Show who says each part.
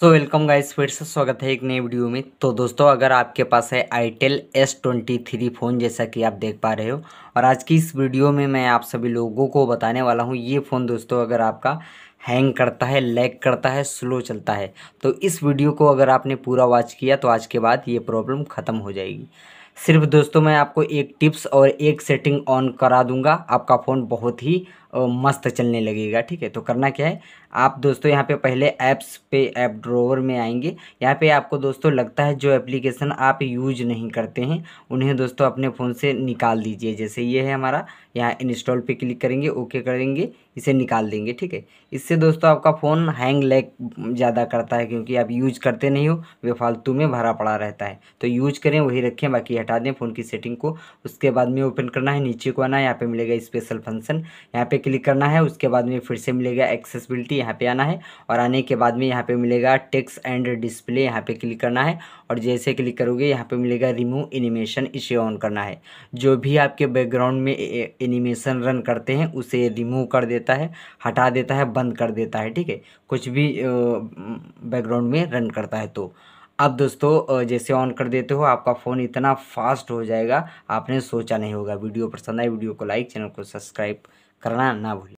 Speaker 1: so welcome guys फिर से स्वागत है एक नए वीडियो में तो दोस्तों अगर आपके पास है itel S twenty three phone जैसा कि आप देख पा रहे हो और आज की इस वीडियो में मैं आप सभी लोगों को बताने वाला हूँ ये फ़ोन दोस्तों अगर आपका हैंग करता है लैग करता है स्लो चलता है तो इस वीडियो को अगर आपने पूरा वॉच किया तो आज के बाद ये प्रॉब्लम ख़त्म हो जाएगी सिर्फ दोस्तों मैं आपको एक टिप्स और एक सेटिंग ऑन करा दूंगा आपका फ़ोन बहुत ही मस्त चलने लगेगा ठीक है तो करना क्या है आप दोस्तों यहाँ पे पहले ऐप्स पे ऐप ड्रोवर में आएंगे यहाँ पे आपको दोस्तों लगता है जो एप्लीकेशन आप यूज नहीं करते हैं उन्हें दोस्तों अपने फ़ोन से निकाल दीजिए जैसे ये है हमारा यहाँ इंस्टॉल पे क्लिक करेंगे ओके करेंगे इसे निकाल देंगे ठीक है इससे दोस्तों आपका फ़ोन हैंग लैग ज़्यादा करता है क्योंकि आप यूज करते नहीं हो वे फालतू में भरा पड़ा रहता है तो यूज करें वही रखें बाकी हटा दें फ़ोन की सेटिंग को उसके बाद में ओपन करना है नीचे को आना है यहाँ पर मिलेगा स्पेशल फंक्शन यहाँ पर क्लिक करना है उसके बाद में फिर से मिलेगा एक्सेसबिलिटी यहाँ पे आना है और आने के बाद में यहाँ पे मिलेगा टेक्स एंड डिस्प्ले यहाँ पे क्लिक करना है और जैसे क्लिक करोगे यहाँ पे मिलेगा रिमूव एनिमेशन इसे ऑन करना है जो भी आपके बैकग्राउंड में एनिमेशन रन करते हैं उसे रिमूव कर देता है हटा देता है बंद कर देता है ठीक है कुछ भी बैकग्राउंड में रन करता है तो अब दोस्तों जैसे ऑन कर देते हो आपका फ़ोन इतना फास्ट हो जाएगा आपने सोचा नहीं होगा वीडियो पसंद आए वीडियो को लाइक चैनल को सब्सक्राइब करना ना भूलें